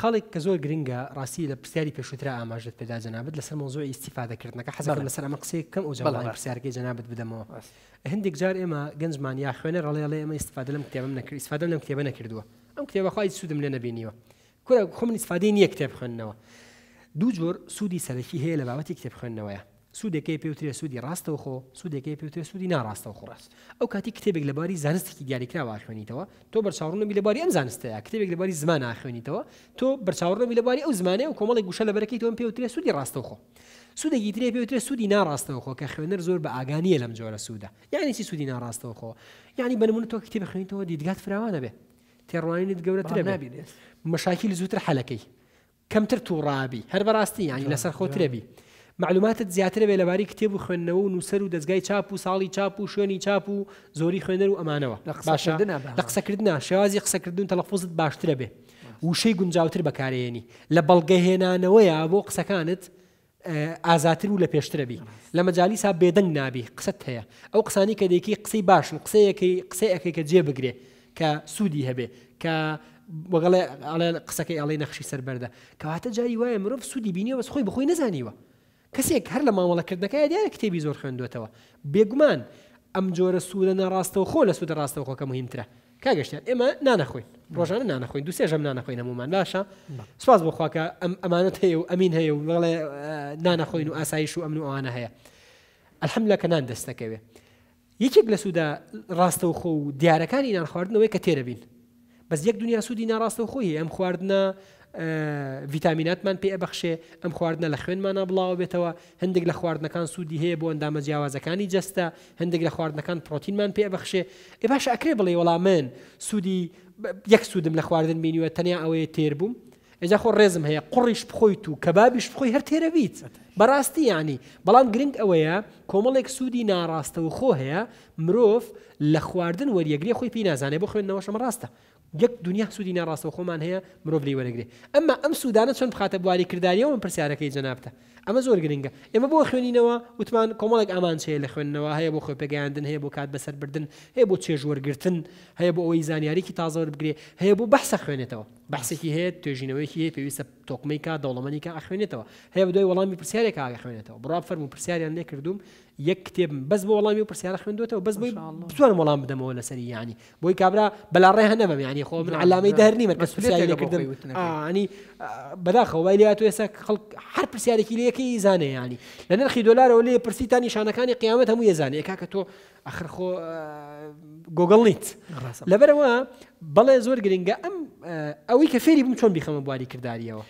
خەڵێک کە زۆر گرنگە ڕاستی لە پرسیاری پێشوترا ئاماژت پێدا جەنابەت لەسەر مۆزۆی ئیسیفادەکردنەکە حەزەکەم لەسەر ئەمە قسەی کەم ئۆجاڵی پرسیارگەی جەنابەت بدەمەوە هەندێک جار ئێمە گەنجمان یا خوێنە ڕڵێڵێ ئەمە ئیسفاده لەم کتێبم نەکرد ئیسفاده لەم کتێبە نەکردووە ئەم کتێبەخوای سوودم لێ نەبینیوە کورە خۆم ئیسفادی نییە کتێب خوێندنەوە دوو جۆر سوودی سەرەکی هەیە لە بابەتی کتێب خوێندنەوەیە سوودەکەی پێوترێ سوودی ڕاستەوە خۆ سوودەکەی پێوترێ سوودی ناڕاستەوە خۆڕاست ئەو کاتی کتێبێک لەباری زانستێکی دیاریکراوە خوێنیتەوە تۆ بەرچاوڕنەبی لەباری ئەم زانستەیە کتێبێک لەباری زمان ناخوێنیتەوە تۆ بەرچاوڕنەبی لەباری ئەو زمانەیە و کۆمەڵی گوشە لەبەرەکەی تۆم پێوترێ سوودی ڕاستەوە خۆ سوودێکی ترێ پێوترێ سوودی ناڕاستەوە خۆ کە خوێنەر زۆر بە ئاگانیە لەم جۆرە سوودە یعنی چی سوودی ناڕاستەوە خۆ یعنی بنمونە تۆ کتێب خوێنیتەوە دیدگات فراوانە بێ تێڕوانیت گەورەترە نابێت مەشاکیل زووتر حەلەکەی کەمتر تووڕابی هەر بەڕاستی یانی لەسەر خۆترەبی. معلوماتت زیاترە بێ لەباری کتێب و خوێندنەوە و نووسەر و دەستگای چاپ و ساڵی چاپ و شوێنی چاپ و زۆری خوێنەر و ئەمانەوە لە قسەکردنا شێوازی قسەکردن تەلەفۆزت باشترە بێ وشەی گونجاوتر بەکارێنی لە بەڵگەهێنانەوەیە بۆ قسەکانت ئازاتر و لە پێشترەبی لە مەجالیسا بێدەنگ نابی قسەت هەیە ئەو قسانی کە دێکی قسەی باشن قسەیەکەی قسەیەکەی کە جێ بگرێ کە سوودی هەبێ کە وەگەڵێ قسەکەی ئەڵی نەخشی سەربەردە کەواتە جاری وایە مرۆڤ سوودی بینیەوە خۆی بخۆی نزانیوە کەسێک هەر لە مامەڵەکردنەکەی دیارە کتێبی زۆر خوێندوێتەوە بێگومان ئەم جۆرە سوودە ناڕاستەوە خۆ لە سوودە ڕاستەوەخۆکە مهمترە کاگەشتیان ئێمە نانەخۆین ڕۆژانە نانەخۆین دوسێژەم نانەخۆین ئەمومان باشە سواز بخواکە ئەمانەت هەیە و ئەمین هەیە و بڵێ نانەخۆین و ئاسایش و ئەمن و ئەوانە هەیە ئەلحەملەکە نان دەستەکەوێ یەکێک لە سوودا ڕاستەوە و دیارەکانی نان خواردنەوەی کە بین بەس یەک دنیا سوودی ناڕاستەوە خۆی ئەم خواردنە ڤیتامیناتمان پێ بەخشێ ئەم خواردنە لە خوێنمانە بڵاو بێتەوە هەندێک لە خواردنەکان سوودی هەیە بۆ ئەندامە جیاوازەکانی جەستە هەندێک لە خواردنەکان پرۆتینمان پێ بەخشێ ئێ باش ئەکرێ بڵێ وەڵام من سوودی یەک سوودم لە خواردن بینیوە تەنیا ئەوەیە تێر بووم ئەجا خۆ ڕێزم هەیە قڕیش بخۆیت و کەبابیش بخۆی هەر تێرەبییت بەڕاستی ینی بەڵام گرنگ ئەوەیە کۆمەڵێک سوودی ناڕاستە و خۆ هەیە مرۆڤ لە خواردن وەریەگری خۆی پینازانێ بۆ خوێندنەوە شەمە ڕاستە یەک دنیا سوودی ناڕاستەوە خۆمان هەیە مرۆڤ لی وەرەگرێ ئەمما ئەم سوودانە چۆن بخاتە بواری کردداریەوە من پرسیارەکەی جەنابتە ئەمە زۆر گرنگە ئێمە بۆ خوێنینەوە وتمان کۆمەڵێک ئامان چێ لە خوێندنەوە هەیە بۆ خۆی پێگەیاندن هەیە بۆ کات بەسەر بردن هەیە بۆ چێژوەرگتن هەیە بۆ ئەوەی زانیاریکی تازەوە بگرێ هەیە بۆ بەحسە خوێنێتەوە بەحسێکی هەیە توێژینەوەیکی هەیە پێویستە تۆکمەیکە دەوڵەمەنیکە ئەخوێنێتەوە هەیە بەدوی وەڵامی پرسیارێک ئاگەخوێنێتەوە بڕاب فەرم و پرسیاریان نەکردوم یەک کتێبم بەس بۆ وەڵامی و پرسیارە خوێندوێتەوە بەس بۆی بتوانم وەڵام بدەمەوە لەسەری ینی بۆی کابرا بەلاڕێ هەنەمەم ینی خۆ من علامەی دەرنی مە پرسیارکردنی بەداخەوای لات ێسا خەڵک هەر پرسیارێکی لەکەی زانێ ینی لە نرخی دۆلارەوە لێ پرسیتانی شانەکانی قیامەت هەموو ێزانێ کاکە تۆ ئەخر خۆ گۆگەڵ نیت لەبەرەوە بەڵێ زۆر گرنگە ئەم ئەوەی کە فێری بم چۆن بیخەمە بواری کردداریەوە.